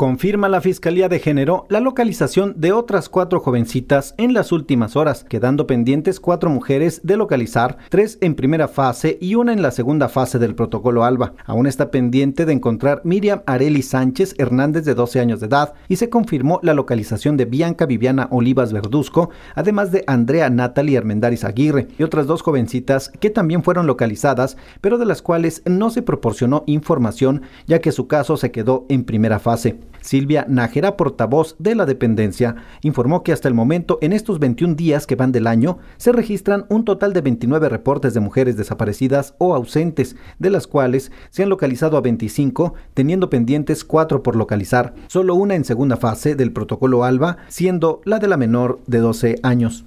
confirma la Fiscalía de Género la localización de otras cuatro jovencitas en las últimas horas, quedando pendientes cuatro mujeres de localizar, tres en primera fase y una en la segunda fase del protocolo ALBA. Aún está pendiente de encontrar Miriam Areli Sánchez Hernández de 12 años de edad y se confirmó la localización de Bianca Viviana Olivas Verduzco, además de Andrea Natalie armendáriz Aguirre y otras dos jovencitas que también fueron localizadas, pero de las cuales no se proporcionó información ya que su caso se quedó en primera fase. Silvia Nájera, portavoz de la dependencia, informó que hasta el momento, en estos 21 días que van del año, se registran un total de 29 reportes de mujeres desaparecidas o ausentes, de las cuales se han localizado a 25, teniendo pendientes 4 por localizar, solo una en segunda fase del protocolo ALBA, siendo la de la menor de 12 años.